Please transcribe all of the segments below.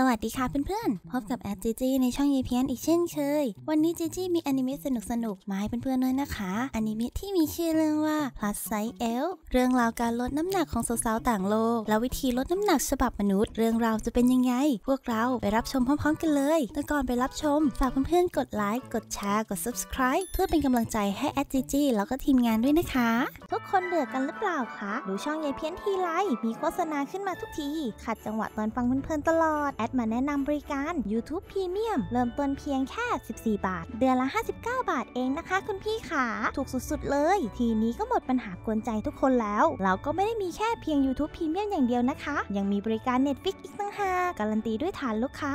สวัสดีค่ะเพื่อนๆพบกับแอดจีจีในช่องยีเพียนอีกเช่นเคย วันนี้จีจีมีอนิเมะสนุกๆมาให้เพื่อนๆด้วยนะคะอนิเมะที่มีชื่อเรื่องว่า plus size L เรื่องราวการลดน้ำหนักของสาวๆต่างโลก และวิธีลดน้ำหนักฉบับมนุษย์เรื่องราวจะเป็นยังไง พวกเราไปรับชมพร้อมๆกันเลยแต่ก่อนไปรับชมฝากเพื่อนๆกดไลค์ กดแชร์ กด subscribe เพื่อเป็นกำลังใจให้แอดจีจีแล้วก็ทีมงานด้วยนะคะ ทุกคนเบื่อกันหรือเปล่าคะดูช่องยีเพียนทีไร มีโฆษณาขึ้นมาทุกทีขัดจังหวะตอนฟังเพื่อนๆตลอดแอดดมาแนะนำบริการ YouTube Premium เริ่มต้นเพียงแค่ 14 บาท เดือนละ 59 บาทเองนะคะคุณพี่ขาถูกสุดๆเลย ทีนี้ก็หมดปัญหากวนใจทุกคนแล้ว เราก็ไม่ได้มีแค่เพียง YouTube Premium อย่างเดียวนะคะ ยังมีบริการ Netflix อีกต่างหากการันตีด้วยฐานลูกค้า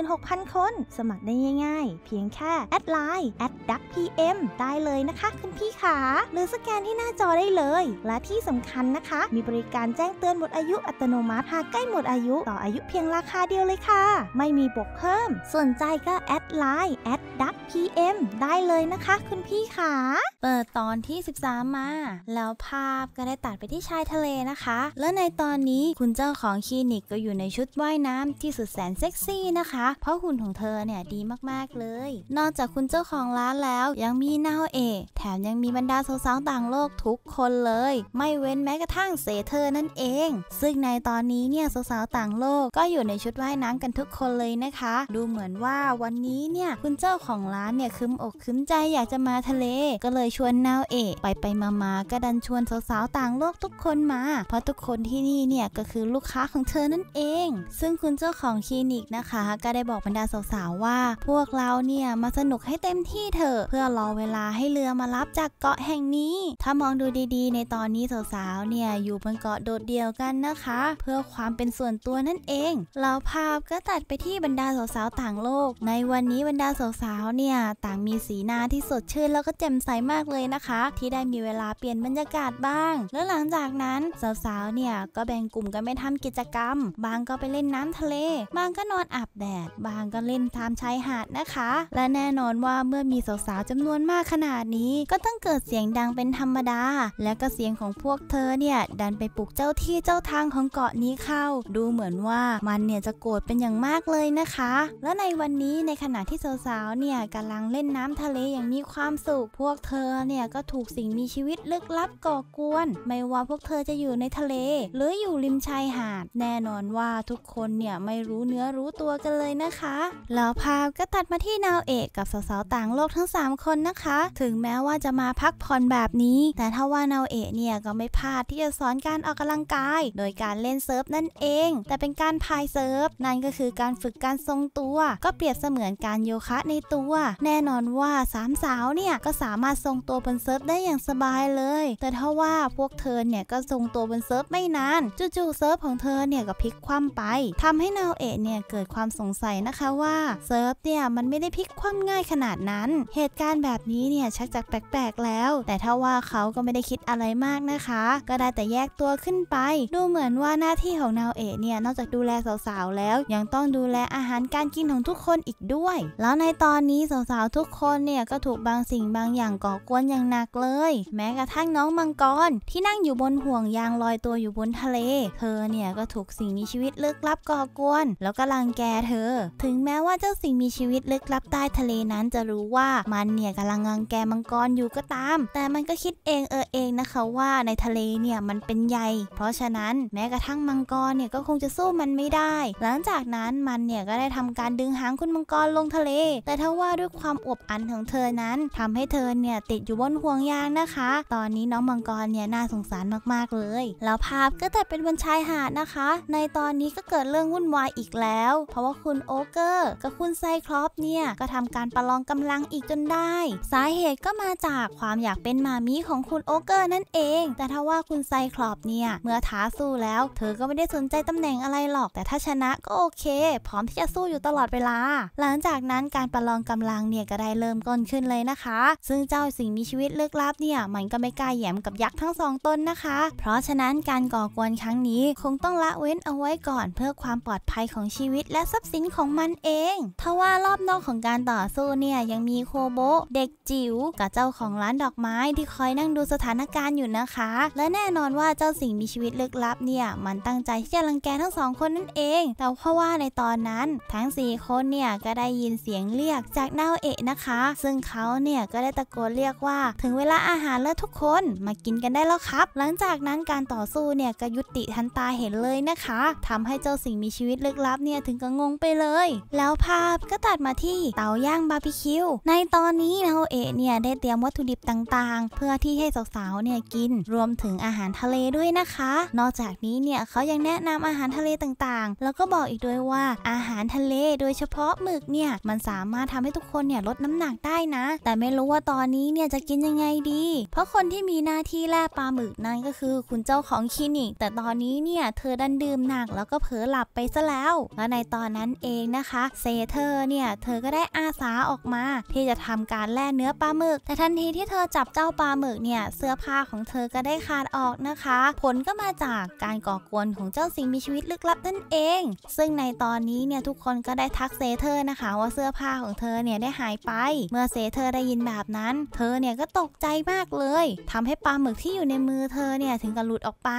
16,000 คน สมัครได้ง่ายๆ เพียงแค่แอดไลน์แอดดักพีเอ็มได้เลยนะคะคุณพี่ขาหรือสแกนที่หน้าจอได้เลย และที่สำคัญนะคะ มีบริการแจ้งเตือนหมดอายุอัตโนมัติหากใกล้หมดอายุต่ออายุเพียงราคาเดียวเลยเลยค่ะไม่มีบวกเพิ่มสนใจก็แอดไลน์แอดดักพีเอ็มได้เลยนะคะคุณพี่ขา เปิดตอนที่ 13 มา แล้วภาพก็ได้ตัดไปที่ชายทะเลนะคะ แล้วในตอนนี้คุณเจ้าของคลินิกก็อยู่ในชุดว่ายน้ำที่สุดแสนเซ็กซี่นะคะ เพราะหุ่นของเธอเนี่ยดีมากๆเลย นอกจากคุณเจ้าของร้านแล้วยังมีนาวเอกแถมยังมีบรรดาสาวๆต่างโลกทุกคนเลย ไม่เว้นแม้กระทั่งเซเธอร์นั่นเอง ซึ่งในตอนนี้เนี่ยสาวๆต่างโลกก็อยู่ในชุดว่ายายน้ำกันทุกคนเลยนะคะ ดูเหมือนว่าวันนี้เนี่ยคุณเจ้าของร้านเนี่ยคึมอกคึมใจอยากจะมาทะเล ก็เลยชวนนาวเอกไปไปมาๆก็ดันชวนสาวๆต่างโลกทุกคนมา เพราะทุกคนที่นี่เนี่ยก็คือลูกค้าของเธอนั่นเอง ซึ่งคุณเจ้าของคลินิกนะคะ ก็ได้บอกบรรดาสาวๆว่า พวกเราเนี่ยมาสนุกให้เต็มที่เถอะเพื่อรอเวลาให้เรือมารับจากเกาะแห่งนี้ ถ้ามองดูดีๆ ในตอนนี้สาวๆเนี่ยอยู่บนเกาะโดดเดี่ยวกันนะคะ เพื่อความเป็นส่วนตัวนั่นเองเราพาารก็ตัดไปที่บรรดาสาวๆต่างโลก ในวันนี้บรรดาสาวๆเนี่ยต่างมีสีหน้าที่สดชื่น แล้วก็แจ่มใสมากเลยนะคะ ที่ได้มีเวลาเปลี่ยนบรรยากาศบ้าง แล้วหลังจากนั้นสาวๆเนี่ยก็แบ่งกลุ่มกันไปทำกิจกรรม บางก็ไปเล่นน้ำทะเล บางก็นอนอาบแดดบางก็เล่นตามชายหาดนะคะ และแน่นอนว่าเมื่อมีสาวๆจำนวนมากขนาดนี้ก็ต้องเกิดเสียงดังเป็นธรรมดา และก็เสียงของพวกเธอเนี่ยดันไปปลุกเจ้าที่เจ้าทางของเกาะนี้เข้า ดูเหมือนว่ามันเนี่ยจะโกรชน์เป็นอย่างมากเลยนะคะ แล้วในวันนี้ในขณะที่สาวๆเนี่ยกำลังเล่นน้ำทะเลอย่างมีความสุขพวกเธอเนี่ยก็ถูกสิ่งมีชีวิตลึกลับก่อกวน ไม่ว่าพวกเธอจะอยู่ในทะเล หรืออยู่ริมชายหาด แน่นอนว่าทุกคนเนี่ยไม่รู้เนื้อรู้ตัวกันเลยนะคะ แล้วภาพก็ตัดมาที่นาวเอกกับสาวๆต่างโลกทั้ง3 คนนะคะ ถึงแม้ว่าจะมาพักผ่อนแบบนี้ แต่ถ้าว่านาวเอกเนี่ยก็ไม่พลาดที่จะสอนการออกกำลังกาย โดยการเล่นเซิร์ฟนั่นเอง แต่เป็นการพายเซิร์ฟนั่นก็คือการฝึกการทรงตัว ก็เปรียบเสมือนการโยคะในตัวแน่นอนว่าสามสาวเนี่ยก็สามารถทรงตัวบนเซิร์ฟได้อย่างสบายเลย แต่ถ้าว่าพวกเธอเนี่ยก็ทรงตัวบนเซิร์ฟไม่นานจู่ๆเซิร์ฟของเธอเนี่ยก็พลิกคว่ำไปทำให้นาวเอะเนี่ยเกิดความสงสัยนะคะว่าเซิร์ฟเนี่ยมันไม่ได้พลิกคว่ำง่ายขนาดนั้น เหตุการณ์แบบนี้เนี่ยชักจะแปลกๆ แล้ว แต่ถ้าว่าเขาก็ไม่ได้คิดอะไรมากนะคะ ก็ได้แต่แยกตัวขึ้นไป ดูเหมือนว่าหน้าที่ของนาวเอะเนี่ยนอกจากดูแลสาวๆแล้วแล้วยังต้องดูแลอาหารการกินของทุกคนอีกด้วย แล้วในตอนนี้สาวๆ ทุกคนเนี่ยก็ถูกบางสิ่งบางอย่างก่อกวนอย่างหนักเลย แม้กระทั่งน้องมังกรที่นั่งอยู่บนห่วงยางลอยตัวอยู่บนทะเล เธอเนี่ยก็ถูกสิ่งมีชีวิตลึกลับก่อกวน แล้วก็ลังแกเธอ ถึงแม้ว่าเจ้าสิ่งมีชีวิตลึกลับใต้ทะเลนั้น จะรู้ว่ามันเนี่ยกำลังลังแกมังกรอยู่ก็ตาม แต่มันก็คิดเองเออเองนะคะว่า ในทะเลเนี่ยมันเป็นใหญ่เพราะฉะนั้นแม้กระทั่งมังกรเนี่ยก็คงจะสู้มันไม่ได้หลังจากนั้นมันเนี่ยก็ได้ทำการดึงหางคุณมังกรลงทะเล แต่ถ้าว่าด้วยความอบอันของเธอนั้น ทำให้เธอเนี่ยติดอยู่บนห่วงยางนะคะ ตอนนี้น้องมังกรเนี่ยน่าสงสารมากๆ เลยแล้วภาพก็แต่เป็นบนชายหาดนะคะ ในตอนนี้ก็เกิดเรื่องวุ่นวายอีกแล้ว เพราะว่าคุณโอเกอร์กับคุณไซคลอปเนี่ยก็ทำการประลองกำลังอีกจนได้ สาเหตุก็มาจากความอยากเป็นมามีของคุณโอเกอร์นั่นเอง แต่ถ้าว่าคุณไซคลอปเนี่ยเมื่อท้าสู้แล้ว เธอก็ไม่ได้สนใจตำแหน่งอะไรหรอก แต่ถ้าชนะก็โอเค พร้อมที่จะสู้อยู่ตลอดเวลา หลังจากนั้นการประลองกำลังเนี่ยก็ได้เริ่มต้นขึ้นเลยนะคะ ซึ่งเจ้าสิ่งมีชีวิตลึกลับเนี่ยมันก็ไม่กล้าแย้มกับยักษ์ทั้งสองตนนะคะ เพราะฉะนั้นการก่อกวนครั้งนี้คงต้องละเว้นเอาไว้ก่อน เพื่อความปลอดภัยของชีวิตและทรัพย์สินของมันเอง ทว่ารอบนอกของการต่อสู้เนี่ยยังมีโคโบเด็กจิ๋วกับเจ้าของร้านดอกไม้ที่คอยนั่งดูสถานการณ์อยู่นะคะ และแน่นอนว่าเจ้าสิ่งมีชีวิตลึกลับเนี่ยมันตั้งใจที่จะรังแกทั้งสองคนนั่นเอง แต่เพราะว่าในตอนนั้น ทั้ง 4 คนเนี่ยก็ได้ยินเสียงเรียกจากนาวเอะนะคะ ซึ่งเขาเนี่ยก็ได้ตะโกนเรียกว่า ถึงเวลาอาหารแล้วทุกคนมากินกันได้แล้วครับ หลังจากนั้นการต่อสู้เนี่ยก็ยุติทันตาเห็นเลยนะคะ ทำให้เจ้าสิ่งมีชีวิตลึกลับเนี่ยถึงกับงงไปเลย แล้วภาพก็ตัดมาที่เตาย่างบาร์บีคิว ในตอนนี้นาวเอะเนี่ยได้เตรียมวัตถุดิบต่างๆ เพื่อที่ให้สาวๆเนี่ยกินรวมถึงอาหารทะเลด้วยนะคะ นอกจากนี้เนี่ยเขายังแนะนำอาหารทะเลต่างๆ แล้วก็บอกอกอีกด้วยว่าอาหารทะเล โดยเฉพาะหมึกเนี่ยมันสามารถทำให้ทุกคนเนี่ยลดน้ำหนักได้นะ แต่ไม่รู้ว่าตอนนี้เนี่ยจะกินยังไงดี เพราะคนที่มีหน้าที่แล่ปลาหมึกนั้นก็คือคุณเจ้าของคลินิก แต่ตอนนี้เนี่ยเธอดันดื่มหนักแล้วก็เผลอหลับไปซะแล้วและในตอนนั้นเองนะคะเซเธอเนี่ยเธอก็ได้อาสาออกมา ที่จะทำการแล่เนื้อปลาหมึก แต่ทันทีที่เธอจับเจ้าปลาหมึกเนี่ยเสื้อผ้าของเธอก็ได้ขาดออกนะคะ ผลก็มาจากการก่อกวนของเจ้าสิ่งมีชีวิตลึกลับนั่นเองซึ่งในตอนนี้เนี่ยทุกคนก็ได้ทักเซเธอร์นะคะ ว่าเสื้อผ้าของเธอเนี่ยได้หายไปเมื่อเซเธอร์ได้ยินแบบนั้น เธอเนี่ยก็ตกใจมากเลย ทำให้ปลาหมึกที่อยู่ในมือเธอเนี่ยถึงกับหลุดออกไป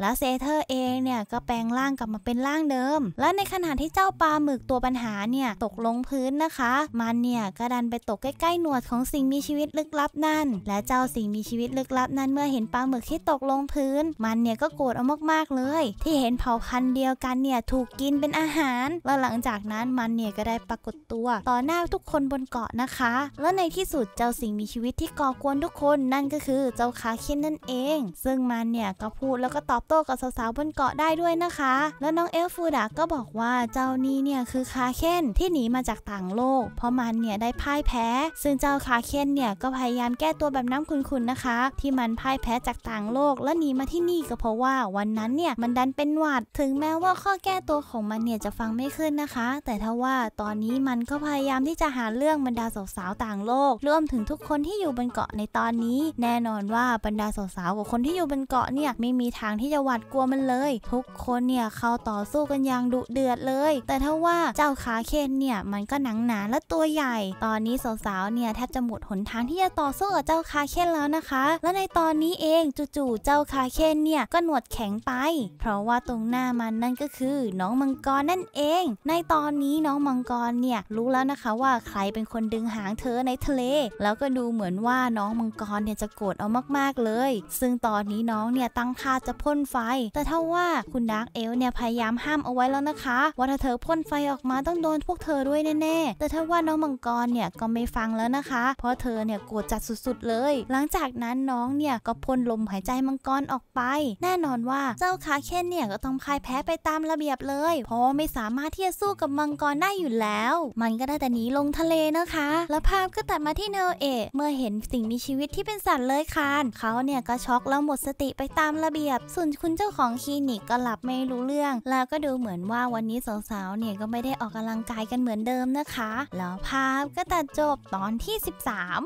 และเซเธอร์เองเนี่ยก็แปลงร่างกลับมาเป็นร่างเดิม และในขณะที่เจ้าปลาหมึกตัวปัญหาเนี่ยตกลงพื้นนะคะ มันเนี่ยก็ดันไปตกใกล้ ๆ หนวดของสิ่งมีชีวิตลึกลับนั่นและเจ้าสิ่งมีชีวิตลึกลับนั้นเมื่อเห็นปลาหมึกที่ตกลงพื้น มันเนี่ยก็โกรธเอามากๆเลย ที่เห็นเผ่าพันธุ์เดียวกันเนี่ยถูกกินเป็นอาหารแล้วหลังจากนั้นมันเนี่ยก็ได้ปรากฏตัว ต่อหน้าทุกคนบนเกาะนะคะ แล้วในที่สุดเจ้าสิ่งมีชีวิตที่ก่อกวนทุกคนนั่นก็คือเจ้าคาเคนนั่นเอง ซึ่งมันเนี่ยก็พูดแล้วก็ตอบโต้กับสาวๆบนเกาะได้ด้วยนะคะ แล้วน้องเอลฟูดะก็บอกว่าเจ้านี้เนี่ยคือคาเคนที่หนีมาจากต่างโลก เพราะมันเนี่ยได้พ่ายแพ้ ซึ่งเจ้าคาเคนเนี่ยก็พยายามแก้ตัวแบบน้ำคุนๆนะคะ ที่มันพ่ายแพ้จากต่างโลก และหนีมาที่นี่ก็เพราะว่าวันนั้นเนี่ยมันดันเป็นหวัดถึงแม้ว่าข้อแก้ตัวของมันเนี่ยจะฟังไม่ขึ้นนะคะ แต่ถ้าว่าตอนนี้มันก็พยายามที่จะหาเรื่องบรรดาสาวๆต่างโลกรวมถึงทุกคนที่อยู่บนเกาะในตอนนี้แน่นอนว่าบรรดาสาวๆกับคนที่อยู่บนเกาะเนี่ยไม่มีทางที่จะหวาดกลัวมันเลย ทุกคนเนี่ยเข้าต่อสู้กันอย่างดุเดือดเลย แต่ถ้าว่าเจ้าขาเคนเนี่ยมันก็หนังหนาและตัวใหญ่ ตอนนี้สาวๆเนี่ยแทบจะหมดหนทางที่จะต่อสู้กับเจ้าคาเคนแล้วนะคะ และในตอนนี้เองจู่ๆเจ้าคาเคนเนี่ยก็หนวดแข็งไป เพราะว่าตรงหน้ามันนั่นก็คือน้องมังกรนั่นเอง ในตอนนี้น้องมังกรเนี่ยรู้แล้วนะคะว่าใครเป็นคนดึงหางเธอในทะเล แล้วก็ดูเหมือนว่าน้องมังกรเนี่ยจะโกรธเอามากๆเลย ซึ่งตอนนี้น้องเนี่ยตั้งค่าจะพ่นไฟ แต่ถ้าว่าคุณดาร์กเอลเนี่ยพยายามห้ามเอาไว้แล้วนะคะ ว่าถ้าเธอพ่นไฟออกมาต้องโดนพวกเธอด้วยแน่ๆแต่ถ้าว่าน้องมังกรเนี่ยก็ไม่ฟังแล้วนะคะ เพราะเธอเนี่ยโกรธจัดสุดๆเลย หลังจากนั้นน้องเนี่ยก็พ่นลมหายใจมังกรออกไป แน่นอนว่าเจ้าคาเค้นเนี่ยก็ต้องพ่ายแพ้ไปตามระเบียบเลยเพราะไม่สามารถที่จะสู้กับมังกรได้อยู่แล้ว มันก็ได้แต่นีลงทะเลนะคะ แล้วภาพก็ตัดมาที่เนลเอ เมื่อเห็นสิ่งมีชีวิตที่เป็นสัตว์เลื้อยคลานเขาเนี่ยก็ช็อกแล้วหมดสติไปตามระเบียบ ส่วนคุณเจ้าของคลินิกก็หลับไม่รู้เรื่อง แล้วก็ดูเหมือนว่าวันนี้สาวๆ เนี่ยก็ไม่ได้ออกกำลังกายกันเหมือนเดิมนะคะ แล้วภาพก็ตัดจบตอนที่13